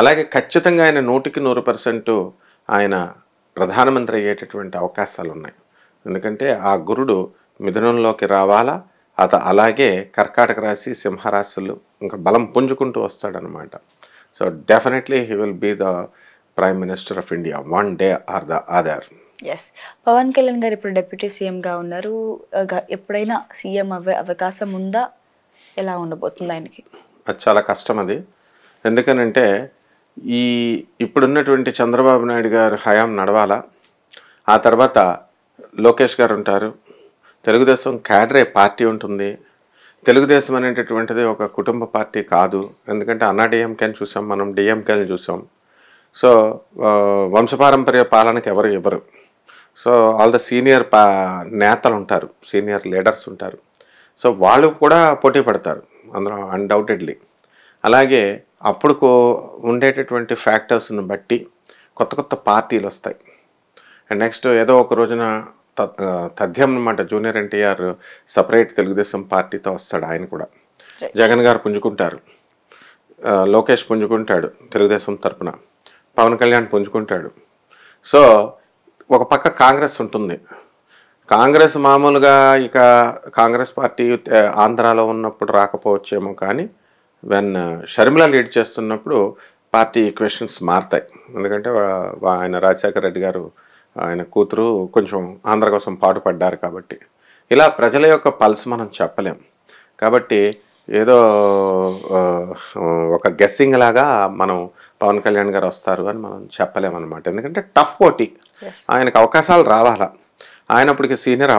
అలాగే ఖచ్చితంగా ఆయన నూటికి నూరు పర్సెంట్ ఆయన ప్రధానమంత్రి అయ్యేటటువంటి అవకాశాలు ఉన్నాయి ఎందుకంటే ఆ గురుడు మిథునంలోకి రావాలా అత అలాగే కర్కాటక రాశి సింహరాశులు ఇంకా బలం పుంజుకుంటూ వస్తాడనమాట so definitely he will be the prime minister of India one day or the other as Pawan Kalyan garu ఇప్పుడు డెప్యూటీ సీఎంగా ఉన్నారు ఎప్పుడైనా సీఎం అవ్వే అవకాశం ఉందా ఎలా ఉండబోతుంది ఆయనకి అది చాలా కష్టం అది ఎందుకనంటే ఈ ఇప్పుడున్నటువంటి చంద్రబాబు నాయుడు గారు హయాం నడవాలా ఆ తర్వాత లోకేష్ గారు ఉంటారు తెలుగుదేశం క్యాడరే పార్టీ ఉంటుంది తెలుగుదేశం అనేటటువంటిది ఒక కుటుంబ పార్టీ కాదు ఎందుకంటే అన్నా డిఎంకేని చూసాం మనం డిఎంకేని చూసాం సో వంశపారంపర్య పాలనకు ఎవరు ఇవ్వరు సో ఆల్ ద సీనియర్ పా నేతలు ఉంటారు సీనియర్ లీడర్స్ ఉంటారు సో వాళ్ళు కూడా పోటీ పడతారు అందులో అన్డౌటెడ్లీ అలాగే అప్పుడు ఉండేటటువంటి ఫ్యాక్టర్స్ని బట్టి కొత్త కొత్త పార్టీలు వస్తాయి అండ్ నెక్స్ట్ ఏదో ఒక రోజున తథ్యం అనమాట జూనియర్ ఎన్టీఆర్ సపరేట్ తెలుగుదేశం పార్టీతో వస్తాడు ఆయన కూడా జగన్ గారు పుంజుకుంటారు లోకేష్ పుంజుకుంటాడు తెలుగుదేశం తరఫున పవన్ కళ్యాణ్ పుంజుకుంటాడు సో ఒక పక్క కాంగ్రెస్ ఉంటుంది కాంగ్రెస్ మామూలుగా ఇక కాంగ్రెస్ పార్టీ ఆంధ్రాలో ఉన్నప్పుడు రాకపోవచ్చేమో కానీ వెన్ షర్మిల లీడ్ చేస్తున్నప్పుడు పార్టీ ఈక్వేషన్స్ మారుతాయి ఎందుకంటే ఆయన రాజశేఖర రెడ్డి గారు ఆయన కూతురు కొంచెం ఆంధ్ర కోసం పాటుపడ్డారు కాబట్టి ఇలా ప్రజల యొక్క పల్స్ మనం చెప్పలేం కాబట్టి ఏదో ఒక గెస్సింగ్ లాగా మనం పవన్ కళ్యాణ్ గారు వస్తారు అని మనం చెప్పలేమన్నమాట ఎందుకంటే టఫ్ పోటీ ఆయనకు అవకాశాలు రావాలా ఆయన అప్పటికి సీనియర్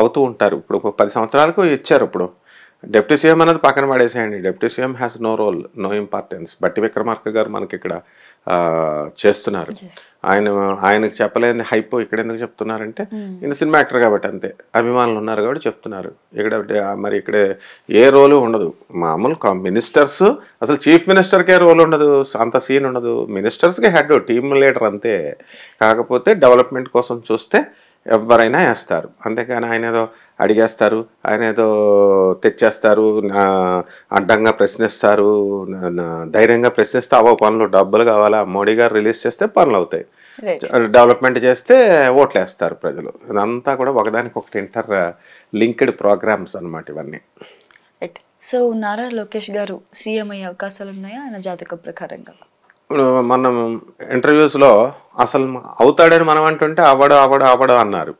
అవుతూ ఉంటారు ఇప్పుడు పది సంవత్సరాలకు ఇచ్చారు ఇప్పుడు డెప్యూటీ సీఎం అనేది పక్కన పడేసేయండి deputy CM has no role no importance Bhatti Vikramarka గారు మనకి ఇక్కడ చేస్తున్నారు ఆయన ఆయనకు చెప్పలేని హైప్ ఇక్కడ ఎందుకు చెప్తున్నారంటే hmm. ఈయన సినిమా యాక్టర్ కాబట్టి అంతే అభిమానులు ఉన్నారు కాబట్టి చెప్తున్నారు ఇక్కడ మరి ఇక్కడ ఏ రోలు ఉండదు మామూలు మినిస్టర్స్ అసలు చీఫ్ మినిస్టర్కే రోల్ ఉండదు అంత సీన్ ఉండదు మినిస్టర్స్కి హెడ్ టీమ్ లీడర్ అంతే కాకపోతే డెవలప్మెంట్ కోసం చూస్తే ఎవరైనా వేస్తారు అంతేకాని ఆయన ఏదో అడిగేస్తారు ఆయన ఏదో తెచ్చేస్తారు అడ్డంగా ప్రశ్నిస్తారు ధైర్యంగా ప్రశ్నిస్తే అవో పనులు డబ్బులు కావాలా మోడీ గారు రిలీజ్ చేస్తే పనులు అవుతాయి డెవలప్మెంట్ చేస్తే ఓట్లేస్తారు ప్రజలు ఇదంతా కూడా ఒకదానికి ఒకటి ఇంటర్ లింక్డ్ ప్రోగ్రామ్స్ అనమాట ఇవన్నీ సో నారా లోకేష్ గారు సీఎం అయ్యే అవకాశాలు ఉన్నాయా ఆయన జాతక ప్రకారంగా మనం ఇంటర్వ్యూస్లో అసలు అవుతాడని మనం అంటుంటే అవడు అవడు అవడు అన్నారు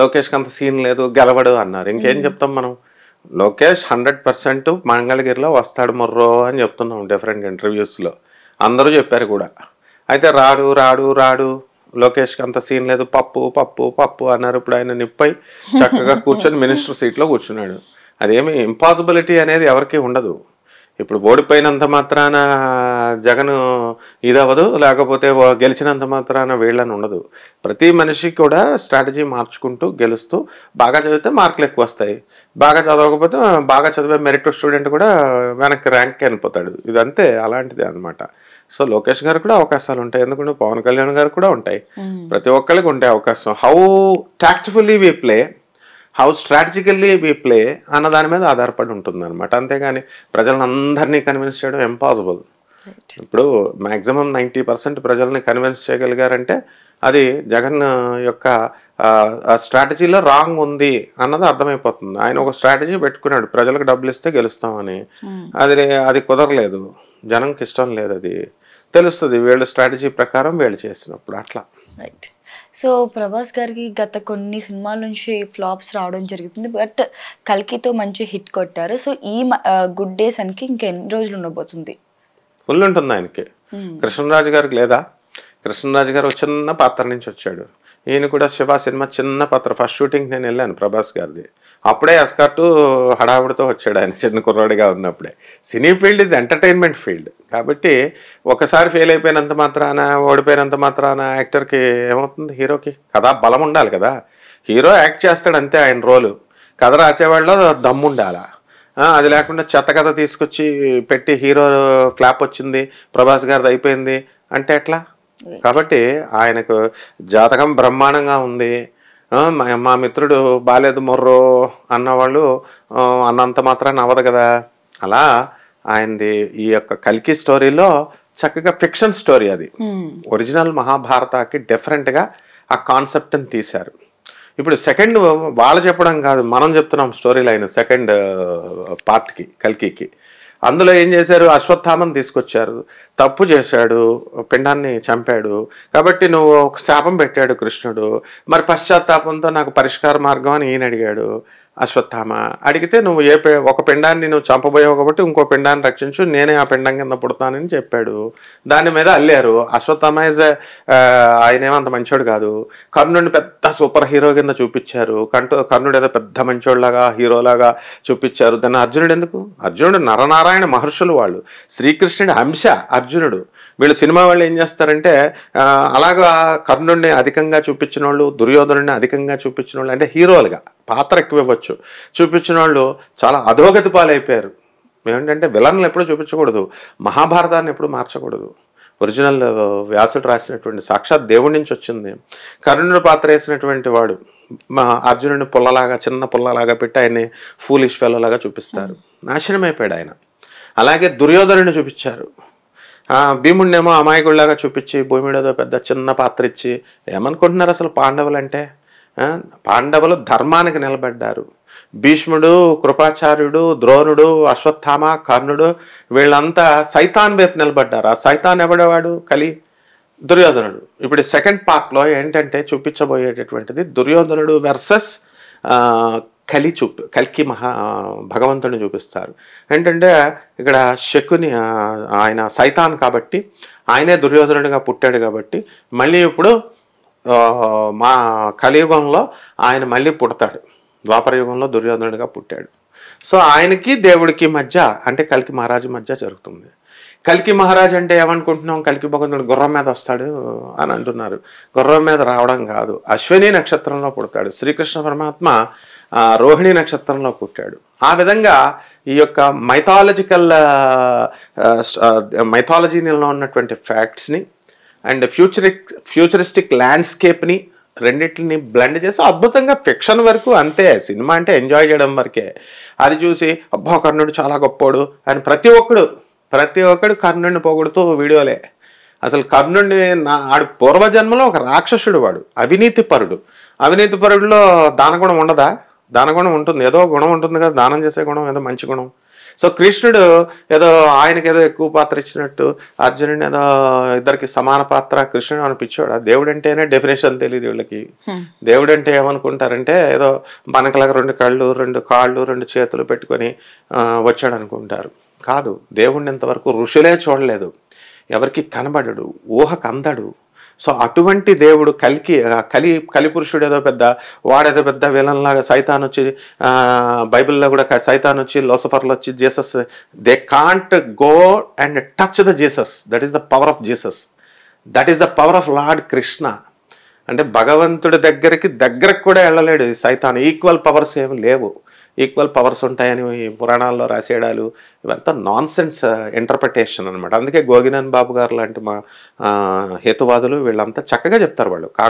లోకేష్కి అంత సీన్ లేదు గెలవడు అన్నారు ఇంకేం చెప్తాం మనం లోకేష్ హండ్రెడ్ పర్సెంట్ మంగళగిరిలో వస్తాడు మొర్రో అని చెప్తున్నాం డిఫరెంట్ ఇంటర్వ్యూస్లో అందరూ చెప్పారు కూడా అయితే రాడు రాడు రాడు లోకేష్కి అంత సీన్ లేదు పప్పు పప్పు పప్పు అన్నారు ఇప్పుడు ఆయన నిప్పై చక్కగా కూర్చొని మినిస్టర్ సీట్లో కూర్చున్నాడు అదేమి ఇంపాసిబిలిటీ అనేది ఎవరికీ ఉండదు ఇప్పుడు ఓడిపోయినంత మాత్రాన జగన్ ఇదవ్వదు లేకపోతే గెలిచినంత మాత్రాన వీళ్ళని ఉండదు ప్రతి మనిషి కూడా స్ట్రాటజీ మార్చుకుంటూ గెలుస్తూ బాగా చదివితే మార్కులు ఎక్కువ వస్తాయి బాగా చదవకపోతే బాగా చదివే మెరిట్ స్టూడెంట్ కూడా వెనక్కి ర్యాంక్ అయిపోతాడు ఇదంతే అలాంటిది అనమాట సో లోకేష్ గారు కూడా అవకాశాలు ఉంటాయి ఎందుకంటే పవన్ కళ్యాణ్ గారు కూడా ఉంటాయి ప్రతి ఒక్కరికి ఉండే అవకాశం how tactfully we play how strategically we play అన్న దాని మీద ఆధారపడి ఉంటుంది అనమాట అంతేగాని ప్రజలను అందరినీ కన్విన్స్ చేయడం ఇంపాసిబుల్ ఇప్పుడు మ్యాక్సిమం నైంటీ పర్సెంట్ ప్రజల్ని కన్విన్స్ చేయగలిగారంటే అది జగన్ యొక్క స్ట్రాటజీలో రాంగ్ ఉంది అన్నది అర్థమైపోతుంది ఆయన ఒక స్ట్రాటజీ పెట్టుకున్నాడు ప్రజలకు డబ్బులు ఇస్తే గెలుస్తామని hmm. అది అది కుదరలేదు జనంకి ఇష్టం లేదు అది తెలుస్తుంది వీళ్ళ స్ట్రాటజీ ప్రకారం వీళ్ళు చేసినప్పుడు అట్లా రైట్ సో ప్రభాస్ గారికి గత కొన్ని సినిమాల నుంచి ఫ్లాప్స్ రావడం జరుగుతుంది బట్ కల్కితో మంచి హిట్ కొట్టారు సో ఈ గుడ్ డేస్ అనికి ఇంకెన్ని ఎన్ని రోజులు ఉండబోతుంది ఫుల్ ఉంటుంది ఆయనకి hmm. కృష్ణరాజు గారికి లేదా కృష్ణరాజు గారు చిన్న పాత్ర నుంచి వచ్చాడు ఈయన కూడా శివ సినిమా చిన్న పాత్ర ఫస్ట్ షూటింగ్ నేను వెళ్ళాను ప్రభాస్ గారిది అప్పుడే అస్కార్టు హడావుడితో వచ్చాడు ఆయన చిన్న కుర్రాడిగా ఉన్నప్పుడే cine field is entertainment field కాబట్టి ఒకసారి ఫెయిల్ అయిపోయినంత మాత్రాన ఓడిపోయినంత మాత్రాన యాక్టర్కి ఏమవుతుంది హీరోకి కథ బలం ఉండాలి కదా హీరో యాక్ట్ చేస్తాడు అంతే ఆయన రోలు కథ రాసేవాళ్ళు దమ్ము ఉండాలా అది లేకుండా చెత్త కథ తీసుకొచ్చి పెట్టి హీరో ఫ్లాప్ వచ్చింది ప్రభాస్ గారిది అయిపోయింది అంటే ఎట్లా కాబట్టి ఆయనకు జాతకం బ్రహ్మాండంగా ఉంది మా మిత్రుడు బాలేదు మొర్రో అన్నవాళ్ళు అన్నంత మాత్రాన్ని అవ్వదు కదా అలా ఆయనది ఈ యొక్క కల్కి స్టోరీలో చక్కగా ఫిక్షన్ స్టోరీ అది hmm. ఒరిజినల్ మహాభారతకి డిఫరెంట్గా ఆ కాన్సెప్ట్ని తీశారు ఇప్పుడు సెకండ్ వాళ్ళు చెప్పడం కాదు మనం చెప్తున్నాం స్టోరీ లైన్ సెకండ్ పార్ట్కి కల్కికి అందులో ఏం చేశారు అశ్వత్థామం తీసుకొచ్చారు తప్పు చేశాడు పిండాన్ని చంపాడు కాబట్టి నువ్వు ఒక శాపం పెట్టాడు కృష్ణుడు మరి పశ్చాత్తాపంతో నాకు పరిష్కార మార్గం అని ఈయన అడిగాడు అశ్వత్థామ అడిగితే నువ్వు ఏ ఒక పిండాన్ని నువ్వు చంపబోయావు కాబట్టి ఇంకో పిండాన్ని రక్షించు నేనే ఆ పిండం కింద పుడతానని చెప్పాడు దాని మీద అల్లారు అశ్వత్థామ ఇస్ ఆయన ఏమంత మంచోడు కాదు కర్ణుడిని పెద్ద సూపర్ హీరో కింద చూపించారు కంటూ కర్ణుడు ఏదో పెద్ద మంచోడులాగా హీరోలాగా చూపించారు దాన్ని అర్జునుడు ఎందుకు అర్జునుడు నరనారాయణ మహర్షులు వాళ్ళు శ్రీకృష్ణుడి అంశ అర్జునుడు వీళ్ళు సినిమా వాళ్ళు ఏం చేస్తారంటే అలాగా కర్ణుడిని అధికంగా చూపించిన వాళ్ళు దుర్యోధనుడిని అధికంగా చూపించిన వాళ్ళు అంటే హీరోలుగా పాత్ర ఎక్కువ ఇవ్వచ్చు చూపించిన వాళ్ళు చాలా అధోగతి పాలైపోయారు మేమేంటంటే విలన్లు ఎప్పుడూ చూపించకూడదు మహాభారతాన్ని ఎప్పుడు మార్చకూడదు ఒరిజినల్ వ్యాసుడు రాసినటువంటి సాక్షాత్ దేవుడి నుంచి వచ్చింది కర్ణుడు పాత్ర వేసినటువంటి వాడు మా అర్జునుడిని పుల్లలాగా చిన్న పుల్లలాగా పెట్టి ఆయన్ని ఫూలిష్ ఫెలోలాగా చూపిస్తారు నాశనం అయిపోయాడు ఆయన అలాగే దుర్యోధనుడిని చూపించారు భీముడినేమో అమాయకుడిలాగా చూపించి భూమిడేదో పెద్ద చిన్న పాత్ర ఇచ్చి ఏమనుకుంటున్నారు అసలు పాండవులంటే పాండవులు ధర్మానికి నిలబడ్డారు భీష్ముడు కృపాచార్యుడు ద్రోణుడు అశ్వత్థామ కర్ణుడు వీళ్ళంతా సైతాన్ వైపు నిలబడ్డారు ఆ సైతాన్ ఎవడేవాడు కలి దుర్యోధనుడు ఇప్పుడు సెకండ్ పార్ట్లో ఏంటంటే చూపించబోయేటటువంటిది దుర్యోధనుడు వర్సెస్ కలి చూపి కలికి మహా భగవంతుని చూపిస్తారు ఏంటంటే ఇక్కడ శకుని ఆయన సైతాన్ కాబట్టి ఆయనే దుర్యోధనుడిగా పుట్టాడు కాబట్టి మళ్ళీ ఇప్పుడు మా కలియుగంలో ఆయన మళ్ళీ పుడతాడు ద్వాపరయుగంలో దుర్యోధనుడిగా పుట్టాడు సో ఆయనకి దేవుడికి మధ్య అంటే కలికి మహారాజు మధ్య జరుగుతుంది కలికి మహారాజు అంటే ఏమనుకుంటున్నాం కలికి భగవంతుడు గుర్రం మీద వస్తాడు అని అంటున్నారు గుర్రం మీద రావడం కాదు అశ్విని నక్షత్రంలో పుడతాడు శ్రీకృష్ణ పరమాత్మ రోహిణి నక్షత్రంలో పుట్టాడు ఆ విధంగా ఈ యొక్క మైథాలజికల్ మైథాలజీలో ఉన్నటువంటి ఫ్యాక్ట్స్ని అండ్ ఫ్యూచరిక్ ఫ్యూచరిస్టిక్ ల్యాండ్స్కేప్ని రెండింటిని బ్లెండ్ చేసి అద్భుతంగా ఫిక్షన్ వరకు అంతే సినిమా అంటే ఎంజాయ్ చేయడం వరకే అది చూసి అబ్బా కర్ణుడు చాలా గొప్పోడు అని ప్రతి ఒక్కడు ప్రతి ఒక్కడు కర్ణుడిని పోగొడుతూ వీడియోలే అసలు కర్ణుడిని నా ఆడు పూర్వజన్మలో ఒక రాక్షసుడు వాడు అవినీతి పరుడు అవినీతి పరుడులో దానగుణం ఉండదా దానగుణం ఉంటుంది ఏదో గుణం ఉంటుంది కదా దానం చేసే గుణం ఏదో మంచి గుణం సో కృష్ణుడు ఏదో ఆయనకి ఏదో ఎక్కువ పాత్ర ఇచ్చినట్టు అర్జునుడిని ఏదో ఇద్దరికి సమాన పాత్ర కృష్ణుడు అనిపించాడు దేవుడు అంటేనే డెఫినేషన్ తెలియదు వీళ్ళకి దేవుడు అంటే ఏమనుకుంటారంటే ఏదో మనకలాగా రెండు కళ్ళు రెండు కాళ్ళు రెండు చేతులు పెట్టుకొని వచ్చాడు అనుకుంటారు కాదు దేవుడిని ఇంతవరకు ఋషులే చూడలేదు ఎవరికి కనబడడు ఊహకు అందడు సో అటువంటి దేవుడు కలికి కలి కలిపురుషుడు ఏదో పెద్ద వాడేదో పెద్ద విలన్లాగా సైతాన్ వచ్చి బైబిల్లో కూడా సైతాన్ వచ్చి లోసఫర్లు వచ్చి Jesus they can't go and touch the Jesus that is the power of Jesus that is the power of Lord Krishna అంటే భగవంతుడి దగ్గరికి దగ్గరకు కూడా వెళ్ళలేడు సైతాన్ ఈక్వల్ పవర్స్ ఏమి లేవు ఈక్వల్ పవర్స్ ఉంటాయని పురాణాల్లో రాసేయడాలు ఇవంతా నాన్ సెన్స్ ఇంటర్ప్రిటేషన్ అనమాట అందుకే గోగినాన్ బాబు గారు లాంటి మా హేతువాదులు వీళ్ళంతా చక్కగా చెప్తారు వాళ్ళు